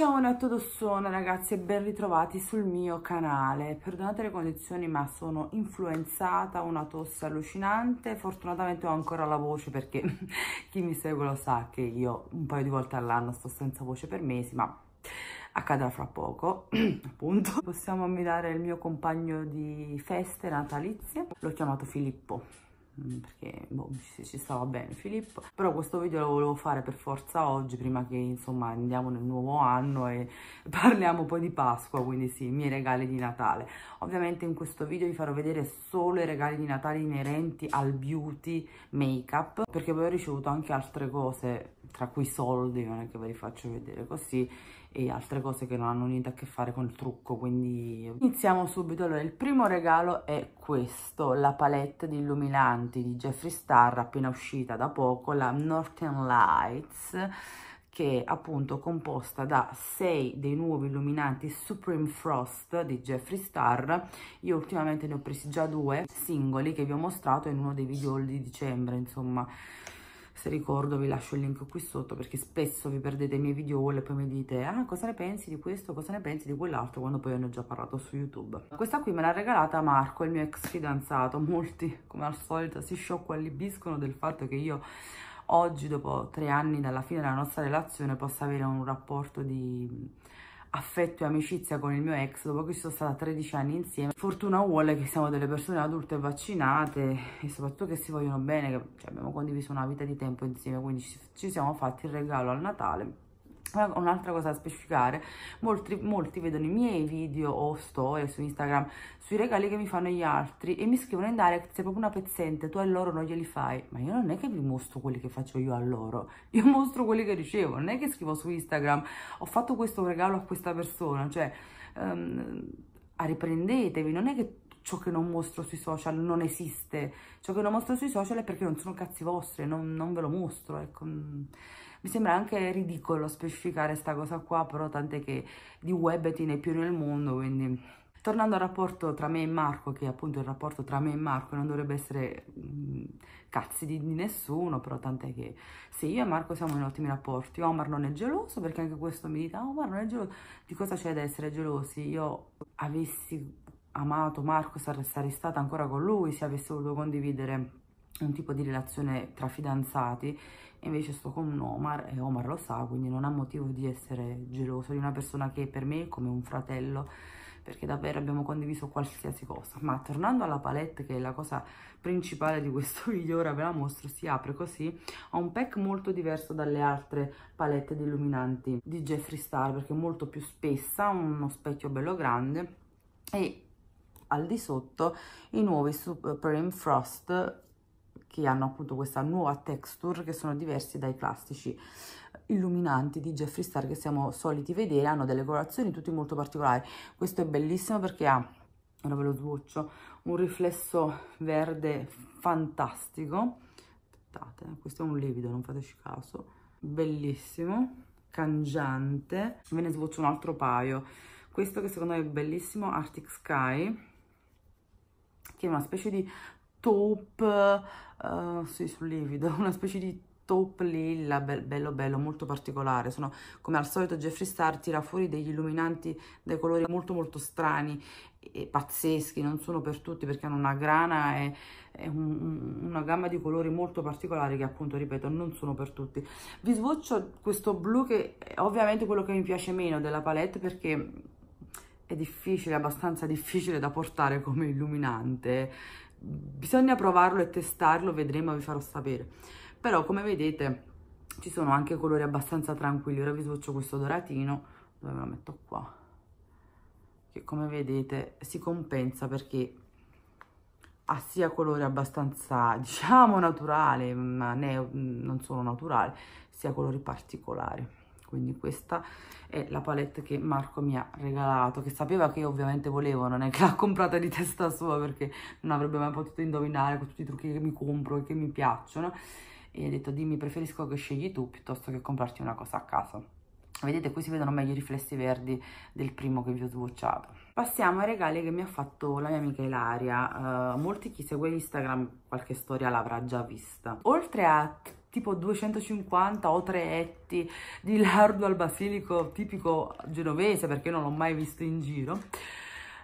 Ciao a Netto Dossone ragazzi e ben ritrovati sul mio canale, perdonate le condizioni ma sono influenzata, una tosse allucinante, fortunatamente ho ancora la voce perché chi mi segue lo sa che io un paio di volte all'anno sto senza voce per mesi ma accadrà fra poco, appunto. Possiamo ammirare il mio compagno di feste natalizie, l'ho chiamato Filippo Mm, perché boh, ci, stava bene Filippo però questo video lo volevo fare per forza oggi prima che insomma andiamo nel nuovo anno e parliamo poi di Pasqua quindi sì, i miei regali di Natale ovviamente in questo video vi farò vedere solo i regali di Natale inerenti al beauty make up perché poi ho ricevuto anche altre cose tra cui soldi non è che ve li faccio vedere così e altre cose che non hanno niente a che fare con il trucco quindi iniziamo subito allora il primo regalo è questo la palette di illuminanti di Jeffree Star appena uscita da poco la Northern Lights che è appunto composta da sei dei nuovi illuminanti Supreme Frost di Jeffree Star io ultimamente ne ho presi già due singoli che vi ho mostrato in uno dei video di dicembre insomma se ricordo vi lascio il link qui sotto perché spesso vi perdete i miei video e poi mi dite ah cosa ne pensi di questo, cosa ne pensi di quell'altro quando poi ne ho già parlato su YouTube. Questa qui me l'ha regalata Marco, il mio ex fidanzato, molti come al solito si allibiscono del fatto che io oggi dopo tre anni dalla fine della nostra relazione possa avere un rapporto di affetto e amicizia con il mio ex dopo che ci sono stata 13 anni insieme. Fortuna vuole che siamo delle persone adulte vaccinate e soprattutto che si vogliono bene, che cioè, abbiamo condiviso una vita di tempo insieme, quindi ci, ci siamo fatti il regalo al Natale Un'altra cosa da specificare, molti, molti, vedono i miei video o storie su Instagram sui regali che mi fanno gli altri e mi scrivono in direct sei proprio una pezzente, tu a loro non glieli fai, ma io non è che vi mostro quelli che faccio io a loro, io mostro quelli che ricevo, non è che scrivo su Instagram ho fatto questo regalo a questa persona, cioè um, riprendetevi, non è che ciò che non mostro sui social non esiste, ciò che non mostro sui social è perché non sono cazzi vostri, non, non ve lo mostro, ecco mm. Mi sembra anche ridicolo specificare questa cosa qua, però tant'è che di web te ne più nel mondo, quindi... Tornando al rapporto tra me e Marco, che appunto il rapporto tra me e Marco non dovrebbe essere mh, mm, cazzi di, di, nessuno, però tant'è che se io e Marco siamo in ottimi rapporti, Omar non è geloso, perché anche questo mi dita, oh, Omar non è geloso, di cosa c'è da essere gelosi? Io avessi amato Marco, sarei stata ancora con lui, se avessi voluto condividere un tipo di relazione tra fidanzati invece sto con Omar e Omar lo sa quindi non ha motivo di essere geloso di una persona che per me è come un fratello perché davvero abbiamo condiviso qualsiasi cosa ma tornando alla palette che è la cosa principale di questo video ora ve la mostro si apre così ha un pack molto diverso dalle altre palette di illuminanti di Jeffree Star perché è molto più spessa ha uno specchio bello grande e al di sotto i nuovi Supreme Frost che hanno appunto questa nuova texture che sono diversi dai classici illuminanti di Jeffree Star che siamo soliti vedere, hanno delle colorazioni tutti molto particolari, questo è bellissimo perché ha, ora ve lo sboccio, un riflesso verde fantastico, aspettate, eh, questo è un livido, non fateci caso, bellissimo, cangiante, ve ne sboccio un altro paio, questo che secondo me è bellissimo, Arctic Sky, che è una specie di taupe, uh, sì, sul livido, una specie di taupe lilla, be bello bello, molto particolare. Sono, come al solito, Jeffree Star tira fuori degli illuminanti, dai colori molto molto strani e pazzeschi, non sono per tutti perché hanno una grana e, e un, una gamma di colori molto particolari che appunto, ripeto, non sono per tutti. Vi sboccio questo blu che è ovviamente quello che mi piace meno della palette perché è difficile, abbastanza difficile da portare come illuminante, bisogna provarlo e testarlo, vedremo, vi farò sapere. Però come vedete ci sono anche colori abbastanza tranquilli, ora vi sboccio questo doratino, dove me lo metto qua, che come vedete si compensa perché ha sia colori abbastanza, diciamo, naturale, ma ne, non solo naturale, sia colori particolari quindi questa è la palette che Marco mi ha regalato che sapeva che io ovviamente volevo non è che l'ha comprata di testa sua perché non avrebbe mai potuto indovinare con tutti i trucchi che mi compro e che mi piacciono e ha detto dimmi preferisco che scegli tu piuttosto che comprarti una cosa a caso Vedete, qui si vedono meglio i riflessi verdi del primo che vi ho sbocciato. Passiamo ai regali che mi ha fatto la mia amica Ilaria. Uh, molti chi segue Instagram qualche storia l'avrà già vista. Oltre a tipo 250 o 3 etti di lardo al basilico tipico genovese perché non l'ho mai visto in giro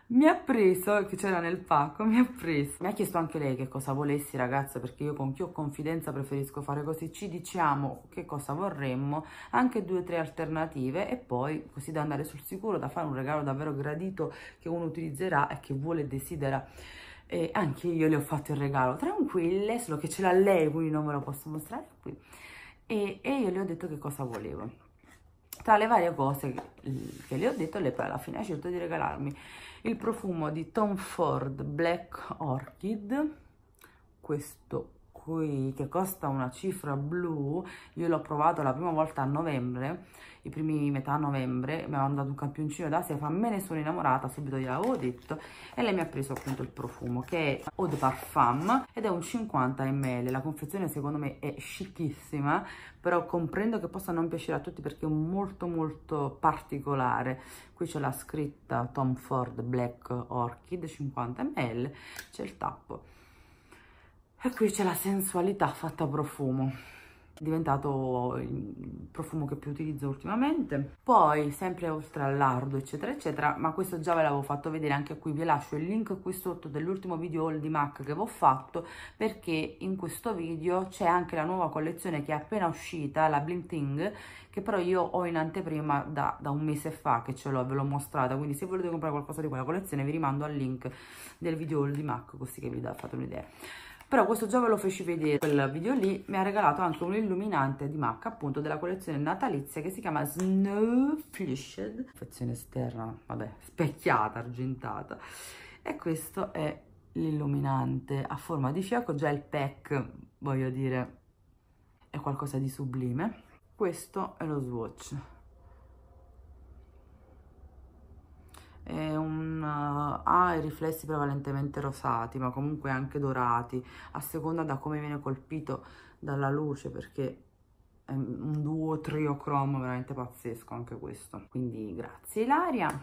mi ha preso, che c'era nel pacco, mi ha preso. Mi ha chiesto anche lei che cosa volessi ragazza perché io con chi ho confidenza preferisco fare così. Ci diciamo che cosa vorremmo, anche due o tre alternative e poi così da andare sul sicuro, da fare un regalo davvero gradito che uno utilizzerà e che vuole e desidera e anche io le ho fatto il regalo, tranquille, solo che ce l'ha lei, quindi non ve lo posso mostrare qui, e, e, io le ho detto che cosa volevo. Tra le varie cose che le ho detto, lei poi alla fine ha scelto di regalarmi il profumo di Tom Ford Black Orchid, questo qui, che costa una cifra blu, io l'ho provato la prima volta a novembre, i primi metà novembre, mi avevano dato un campioncino da Sefa, me ne sono innamorata, subito gliel'avevo detto, e lei mi ha preso appunto il profumo, che è Eau de Parfum, ed è un 50 ml, la confezione secondo me è chicchissima, però comprendo che possa non piacere a tutti perché è molto molto particolare, qui c'è la scritta Tom Ford Black Orchid 50 ml, c'è il tappo, e qui c'è la sensualità fatta profumo, diventato il profumo che più utilizzo ultimamente poi sempre oltre al eccetera eccetera ma questo già ve l'avevo fatto vedere anche qui vi lascio il link qui sotto dell'ultimo video haul di MAC che avevo fatto perché in questo video c'è anche la nuova collezione che è appena uscita la Blinting che però io ho in anteprima da, da un mese fa che ce l'ho ve l'ho mostrata quindi se volete comprare qualcosa di quella collezione vi rimando al link del video haul di MAC così che vi dà, fate un'idea però questo già ve lo feci vedere quel video lì mi ha regalato anche un illuminante di MAC appunto della collezione natalizia che si chiama Snow Flushed confezione esterna vabbè specchiata argentata e questo è l'illuminante a forma di fiocco già il pack voglio dire è qualcosa di sublime questo è lo swatch un, uh, ha i riflessi prevalentemente rosati ma comunque anche dorati a seconda da come viene colpito dalla luce perché è un duo trio cromo veramente pazzesco anche questo quindi grazie Ilaria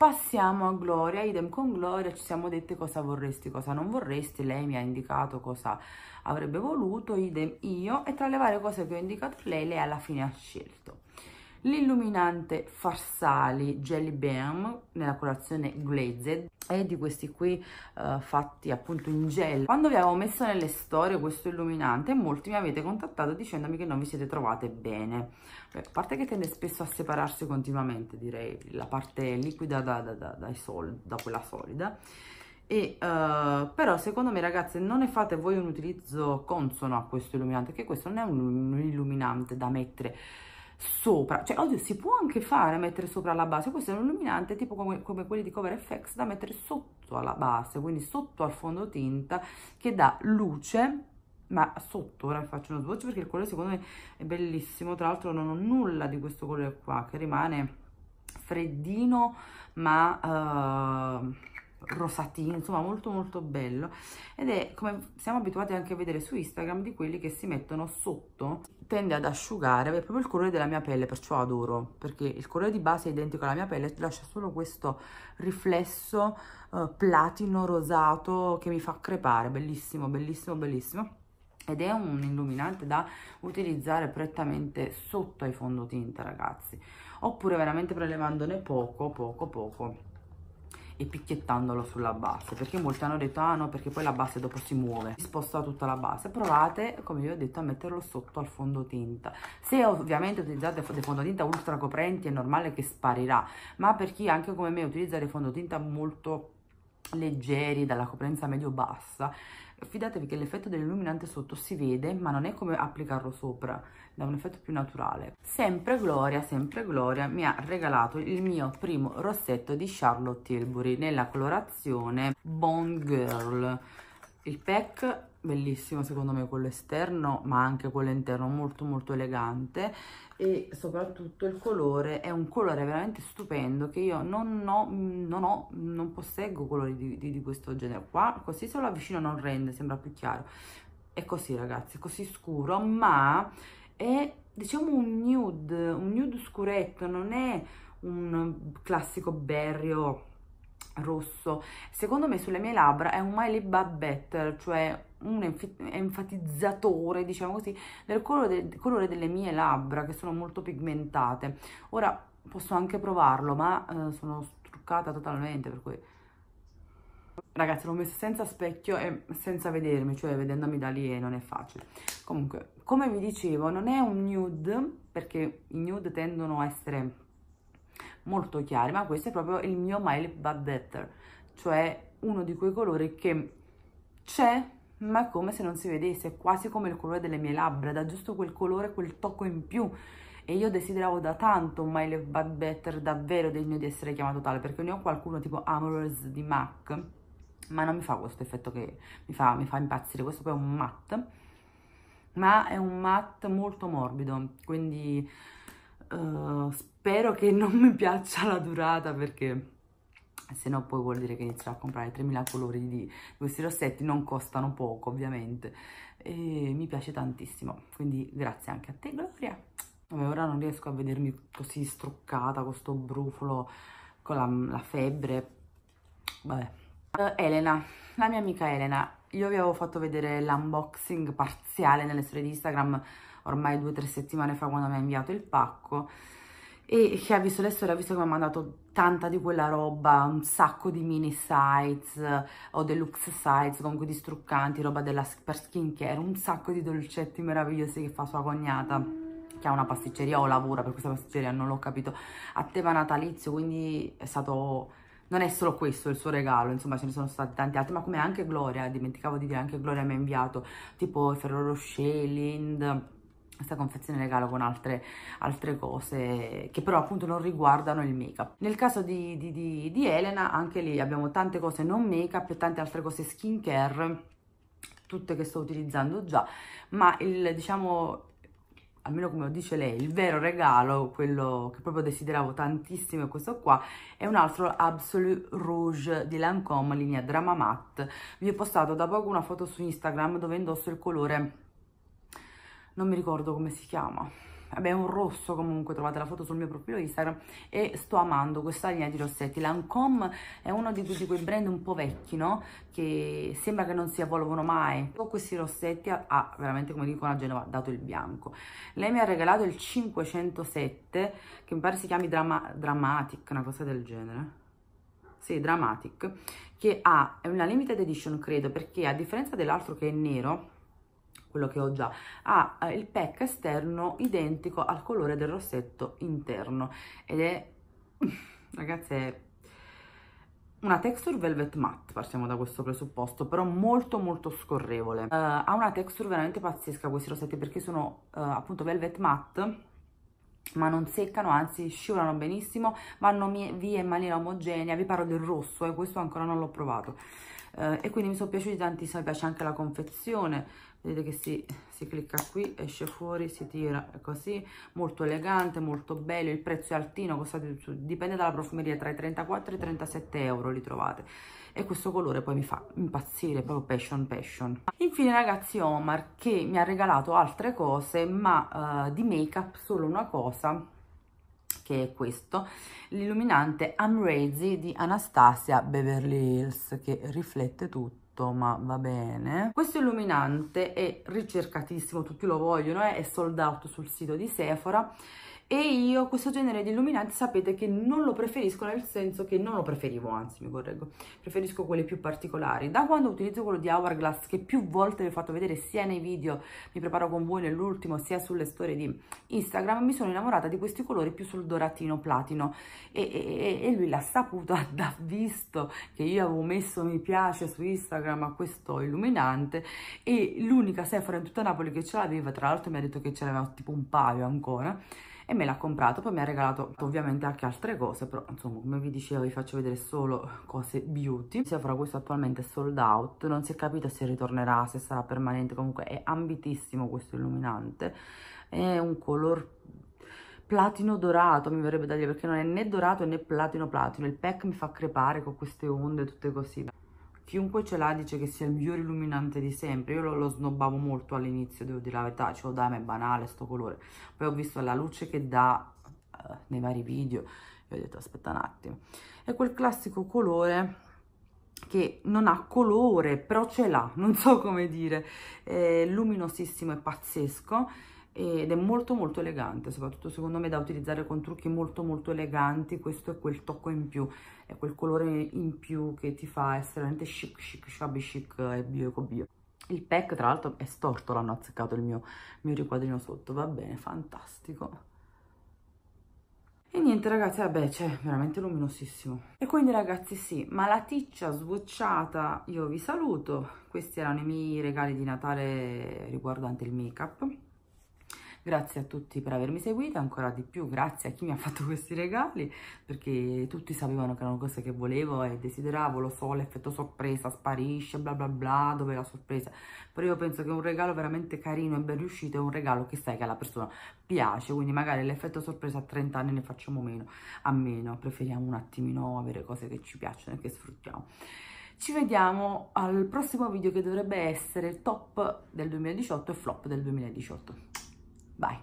Passiamo a Gloria, idem con Gloria, ci siamo dette cosa vorresti, cosa non vorresti, lei mi ha indicato cosa avrebbe voluto, idem io, e tra le varie cose che ho indicato lei, lei alla fine ha scelto l'illuminante Farsali Jelly Beam nella colazione Glazed è di questi qui uh, fatti appunto in gel quando vi avevo messo nelle storie questo illuminante molti mi avete contattato dicendomi che non vi siete trovate bene Beh, a parte che tende spesso a separarsi continuamente direi la parte liquida da, da, da, soldi, da quella solida e, uh, però secondo me ragazze non ne fate voi un utilizzo consono a questo illuminante che questo non è un, un illuminante da mettere sopra, cioè oddio si può anche fare mettere sopra la base, questo è un illuminante tipo come, come quelli di Cover FX da mettere sotto alla base, quindi sotto al fondotinta che dà luce ma sotto ora faccio uno swatch perché il colore secondo me è bellissimo tra l'altro non ho nulla di questo colore qua che rimane freddino ma uh, rosatino, insomma molto molto bello ed è come siamo abituati anche a vedere su Instagram di quelli che si mettono sotto, tende ad asciugare, è proprio il colore della mia pelle, perciò adoro, perché il colore di base è identico alla mia pelle, lascia solo questo riflesso eh, platino rosato che mi fa crepare, bellissimo, bellissimo, bellissimo ed è un illuminante da utilizzare prettamente sotto ai fondotinta ragazzi oppure veramente prelevandone poco poco poco e picchiettandolo sulla base perché molti hanno detto ah no perché poi la base dopo si muove si sposta tutta la base provate come vi ho detto a metterlo sotto al fondotinta se ovviamente utilizzate dei fondotinta ultra coprenti è normale che sparirà ma per chi anche come me utilizza dei fondotinta molto leggeri dalla coprenza medio bassa fidatevi che l'effetto dell'illuminante sotto si vede ma non è come applicarlo sopra da un effetto più naturale sempre Gloria sempre Gloria mi ha regalato il mio primo rossetto di Charlotte Tilbury nella colorazione Bond Girl il pack bellissimo secondo me quello esterno ma anche quello interno molto molto elegante e soprattutto il colore è un colore veramente stupendo che io non ho, non, ho, non posseggo colori di, di, di, questo genere qua così se lo avvicino non rende sembra più chiaro è così ragazzi è così scuro ma è diciamo un nude un nude scuretto non è un classico berrio rosso secondo me sulle mie labbra è un My Lip Better cioè un enfatizzatore, diciamo così, del colore, del colore delle mie labbra che sono molto pigmentate. Ora posso anche provarlo, ma eh, sono struccata totalmente, per cui... Ragazzi, l'ho messo senza specchio e senza vedermi, cioè vedendomi da lì eh, non è facile. Comunque, come vi dicevo, non è un nude, perché i nude tendono a essere molto chiari, ma questo è proprio il mio My Lip But Better, cioè uno di quei colori che c'è ma come se non si vedesse, è quasi come il colore delle mie labbra, dà giusto quel colore, quel tocco in più. E io desideravo da tanto un My Love But Better davvero degno di essere chiamato tale, perché ne ho qualcuno tipo Amorous di MAC, ma non mi fa questo effetto che mi fa, mi fa impazzire, questo poi è un matte, ma è un matte molto morbido, quindi uh, spero che non mi piaccia la durata perché se no poi vuol dire che inizierò a comprare 3000 colori di questi rossetti, non costano poco ovviamente, e mi piace tantissimo, quindi grazie anche a te Gloria. Vabbè, ora non riesco a vedermi così struccata, con sto brufolo, con la, la febbre, vabbè. Uh, Elena, la mia amica Elena, io vi avevo fatto vedere l'unboxing parziale nelle storie di Instagram ormai due o tre settimane fa quando mi ha inviato il pacco, e chi ha visto le storie ha visto che mi ha mandato tanta di quella roba, un sacco di mini size eh, o deluxe size, comunque di struccanti, roba della, per skincare, un sacco di dolcetti meravigliosi che fa sua cognata che ha una pasticceria o lavora per questa pasticceria, non l'ho capito, a tema natalizio, quindi è stato non è solo questo il suo regalo, insomma ce ne sono stati tanti altri, ma come anche Gloria, dimenticavo di dire, anche Gloria mi ha inviato tipo Ferrero Rocher, Lind, questa confezione regalo con altre, altre, cose che però appunto non riguardano il make up nel caso di, di, di, di Elena anche lì abbiamo tante cose non make up e tante altre cose skin care tutte che sto utilizzando già ma il diciamo almeno come lo dice lei, il vero regalo, quello che proprio desideravo tantissimo è questo qua, è un altro Absolute Rouge di Lancome, linea Drama Matte. Vi ho postato da poco una foto su Instagram dove indosso il colore non mi ricordo come si chiama vabbè è un rosso comunque, trovate la foto sul mio profilo Instagram e sto amando questa linea di rossetti, Lancome è uno di, tutti quei brand un po' vecchi no? che sembra che non si evolvono mai con questi rossetti ha, ah, veramente come dico una Genova, dato il bianco lei mi ha regalato il 507 che mi pare si chiami Drama Dramatic, una cosa del genere sì, Dramatic che ha, è una limited edition credo perché a differenza dell'altro che è nero quello che ho già, ha eh, il pack esterno identico al colore del rossetto interno ed è, ragazzi, è una texture velvet matte, partiamo da questo presupposto, però molto molto scorrevole. Uh, ha una texture veramente pazzesca questi rossetti perché sono uh, appunto velvet matte, ma non seccano, anzi scivolano benissimo, vanno via in maniera omogenea, vi parlo del rosso e eh, questo ancora non l'ho provato. Uh, e quindi mi sono piaciuti tantissimo, mi piace anche la confezione, vedete che si, si, clicca qui, esce fuori, si tira, così, molto elegante, molto bello, il prezzo è altino, costate, dipende dalla profumeria, tra i 34 e i 37 euro li trovate e questo colore poi mi fa impazzire, proprio passion passion. Infine ragazzi Omar che mi ha regalato altre cose ma uh, di make up solo una cosa che è questo, l'illuminante I'm di Anastasia Beverly Hills che riflette tutto brutto ma va bene questo illuminante è ricercatissimo tutti lo vogliono eh? è sold out sul sito di Sephora e io questo genere di illuminanti sapete che non lo preferisco nel senso che non lo preferivo anzi mi correggo preferisco quelli più particolari da quando utilizzo quello di Hourglass che più volte vi ho fatto vedere sia nei video mi preparo con voi nell'ultimo sia sulle storie di Instagram mi sono innamorata di questi colori più sul doratino platino e, e, e lui l'ha saputo ha visto che io avevo messo mi piace su Instagram a questo illuminante e l'unica Sephora in tutta Napoli che ce l'aveva tra l'altro mi ha detto che ce l'aveva tipo un paio ancora e me l'ha comprato, poi mi ha regalato ovviamente anche altre cose, però insomma come vi dicevo vi faccio vedere solo cose beauty. Se fra questo attualmente è sold out, non si è capito se ritornerà, se sarà permanente, comunque è ambitissimo questo illuminante, è un color platino dorato mi verrebbe da dire perché non è né dorato né platino platino il pack mi fa crepare con queste onde tutte così chiunque ce l'ha dice che sia il miglior illuminante di sempre, io lo, lo snobbavo molto all'inizio, devo dire la verità, cioè oh, dai ma è banale sto colore, poi ho visto la luce che dà uh, nei vari video e ho detto aspetta un attimo, è quel classico colore che non ha colore però ce l'ha, non so come dire, è luminosissimo e pazzesco, ed è molto molto elegante soprattutto secondo me da utilizzare con trucchi molto molto eleganti questo è quel tocco in più è quel colore in più che ti fa essere veramente chic chic shabby chic e bio eco bio il pack tra l'altro è storto l'hanno azzeccato il mio, mio riquadrino sotto va bene fantastico e niente ragazzi, vabbè, c'è veramente luminosissimo. E quindi ragazzi sì, malaticcia sbocciata, io vi saluto. Questi erano i miei regali di Natale riguardanti il make-up grazie a tutti per avermi seguita, ancora di più grazie a chi mi ha fatto questi regali, perché tutti sapevano che erano cose che volevo e desideravo, lo so, l'effetto sorpresa sparisce, bla bla bla, dove è la sorpresa, però io penso che un regalo veramente carino e ben riuscito è un regalo che sai che alla persona piace, quindi magari l'effetto sorpresa a 30 anni ne facciamo meno, a meno, preferiamo un attimino avere cose che ci piacciono e che sfruttiamo ci vediamo al prossimo video che dovrebbe essere top del 2018 e flop del 2018. Bye.